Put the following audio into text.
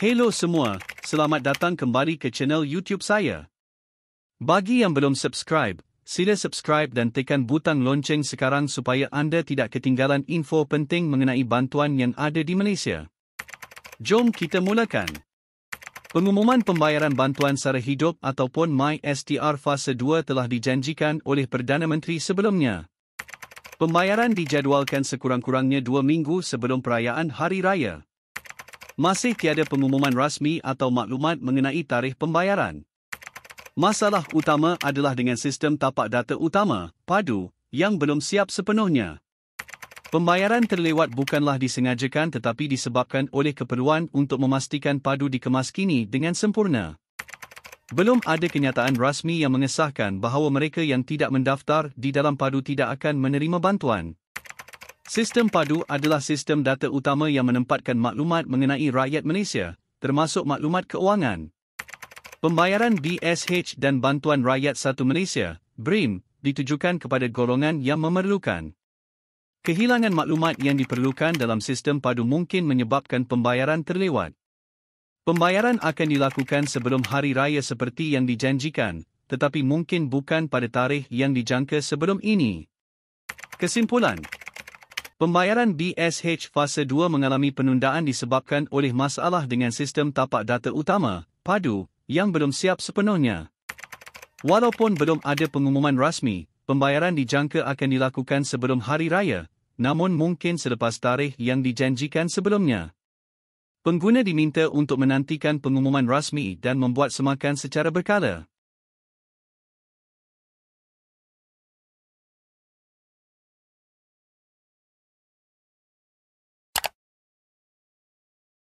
Hello semua, selamat datang kembali ke channel YouTube saya. Bagi yang belum subscribe, sila subscribe dan tekan butang lonceng sekarang supaya anda tidak ketinggalan info penting mengenai bantuan yang ada di Malaysia. Jom kita mulakan. Pengumuman pembayaran bantuan sara hidup ataupun MySTR fase 2 telah dijanjikan oleh Perdana Menteri sebelumnya. Pembayaran dijadualkan sekurang-kurangnya dua minggu sebelum perayaan Hari Raya masih tiada pengumuman rasmi atau maklumat mengenai tarikh pembayaran. Masalah utama adalah dengan sistem tapak data utama, PADU, yang belum siap sepenuhnya. Pembayaran terlewat bukanlah disengajakan tetapi disebabkan oleh keperluan untuk memastikan PADU dikemas kini dengan sempurna. Belum ada kenyataan rasmi yang mengesahkan bahawa mereka yang tidak mendaftar di dalam PADU tidak akan menerima bantuan, Sistem padu adalah sistem data utama yang menempatkan maklumat mengenai rakyat Malaysia, termasuk maklumat keuangan. Pembayaran BSH dan Bantuan Rakyat Satu Malaysia, BRIM, ditujukan kepada golongan yang memerlukan. Kehilangan maklumat yang diperlukan dalam sistem padu mungkin menyebabkan pembayaran terlewat. Pembayaran akan dilakukan sebelum hari raya seperti yang dijanjikan, tetapi mungkin bukan pada tarikh yang dijangka sebelum ini. Kesimpulan, Pembayaran BSH Fase 2 mengalami penundaan disebabkan oleh masalah dengan sistem tapak data utama, PADU, yang belum siap sepenuhnya. Walaupun belum ada pengumuman rasmi, pembayaran dijangka akan dilakukan sebelum hari raya, namun mungkin selepas tarikh yang dijanjikan sebelumnya. Pengguna diminta untuk menantikan pengumuman rasmi dan membuat semakan secara berkala.